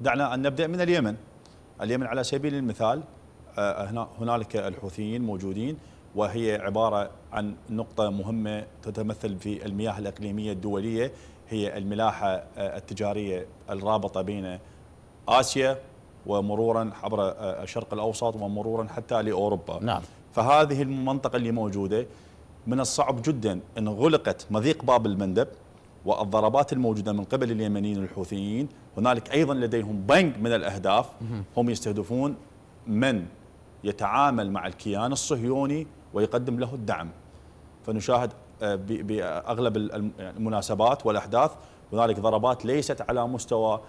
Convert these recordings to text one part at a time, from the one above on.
دعنا أن نبدأ من اليمن اليمن على سبيل المثال آه، هنا هنالك الحوثيين موجودين وهي عبارة عن نقطة مهمة تتمثل في المياه الإقليمية الدولية هي الملاحة آه، التجارية الرابطة بين آسيا ومرورا عبر آه، الشرق الأوسط ومرورا حتى لأوروبا نعم. فهذه المنطقة اللي موجودة من الصعب جدا أن غلقت مضيق باب المندب والضربات الموجودة من قبل اليمنيين الحوثيين هنالك أيضا لديهم بنك من الأهداف هم يستهدفون من يتعامل مع الكيان الصهيوني ويقدم له الدعم فنشاهد آه، بأغلب المناسبات والأحداث هنالك ضربات ليست على مستوى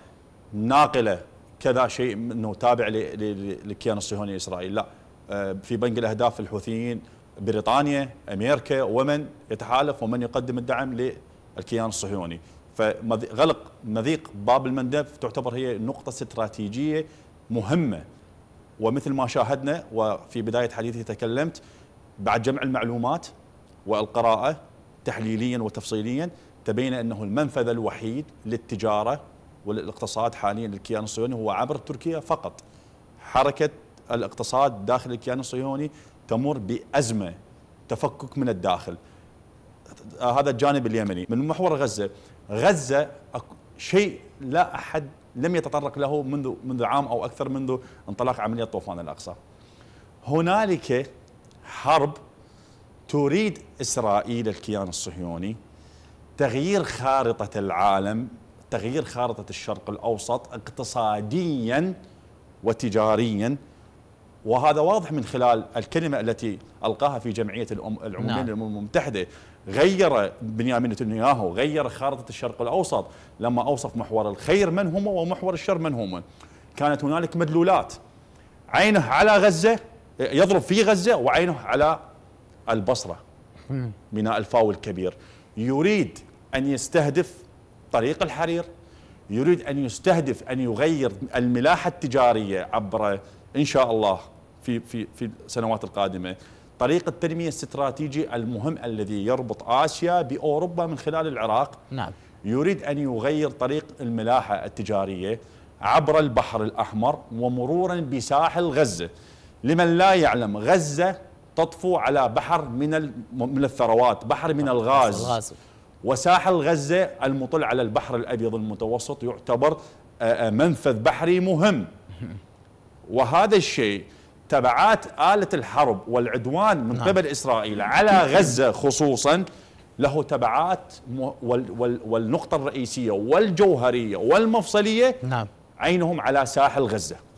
ناقلة كذا شيء انه تابع للكيان الصهيوني الاسرائيلي لا آه، في بنك الاهداف الحوثيين بريطانيا امريكا ومن يتحالف ومن يقدم الدعم الكيان الصهيوني فغلق مضيق باب المندب تعتبر هي نقطة استراتيجية مهمة ومثل ما شاهدنا وفي بداية حديثي تكلمت بعد جمع المعلومات والقراءة تحليليا وتفصيليا تبين أنه المنفذ الوحيد للتجارة والاقتصاد حاليا للكيان الصهيوني هو عبر تركيا فقط حركة الاقتصاد داخل الكيان الصهيوني تمر بأزمة تفكك من الداخل هذا الجانب اليمني من محور غزة غزة شيء لا أحد لم يتطرق له منذ منذ عام أو أكثر منذ انطلاق عملية طوفان الأقصى هنالك حرب تريد إسرائيل الكيان الصهيوني تغيير خارطة العالم تغيير خارطة الشرق الأوسط اقتصاديا وتجاريا وهذا واضح من خلال الكلمة التي ألقاها في جمعية الأم العمومية نعم. للأمم المتحدة غير بنيامين نتنياهو غير خارطة الشرق الأوسط لما أوصف محور الخير من هم ومحور الشر من هم كانت هنالك مدلولات عينه على غزة يضرب في غزة وعينه على البصرة ميناء الفاو الكبير يريد أن يستهدف طريق الحرير يريد أن يستهدف أن يغير الملاحة التجارية عبر ان شاء الله في في في السنوات القادمه طريق التنميه الاستراتيجي المهم الذي يربط اسيا باوروبا من خلال العراق نعم يريد ان يغير طريق الملاحه التجاريه عبر البحر الاحمر ومرورا بساحل غزه لمن لا يعلم غزه تطفو على بحر من من الثروات بحر من نعم، الغاز الغاز وساحل غزه المطل على البحر الابيض المتوسط يعتبر منفذ بحري مهم وهذا الشيء تبعات آلة الحرب والعدوان من نعم. قبل إسرائيل على غزة خصوصا له تبعات والنقطة الرئيسية والجوهرية والمفصلية نعم. عينهم على ساحل غزة